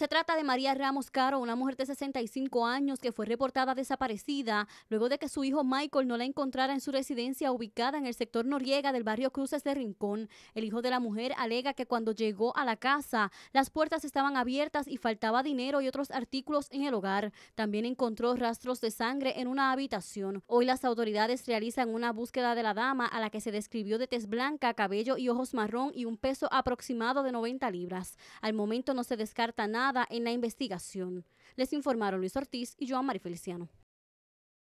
Se trata de María Ramos Caro, una mujer de 65 años que fue reportada desaparecida luego de que su hijo Michael no la encontrara en su residencia ubicada en el sector Noriega del barrio Cruces de Rincón. El hijo de la mujer alega que cuando llegó a la casa, las puertas estaban abiertas y faltaba dinero y otros artículos en el hogar. También encontró rastros de sangre en una habitación. Hoy las autoridades realizan una búsqueda de la dama a la que se describió de tez blanca, cabello y ojos marrón y un peso aproximado de 90 libras. Al momento no se descarta nada en la investigación. Les informaron Luis Ortiz y Joan Mari Feliciano.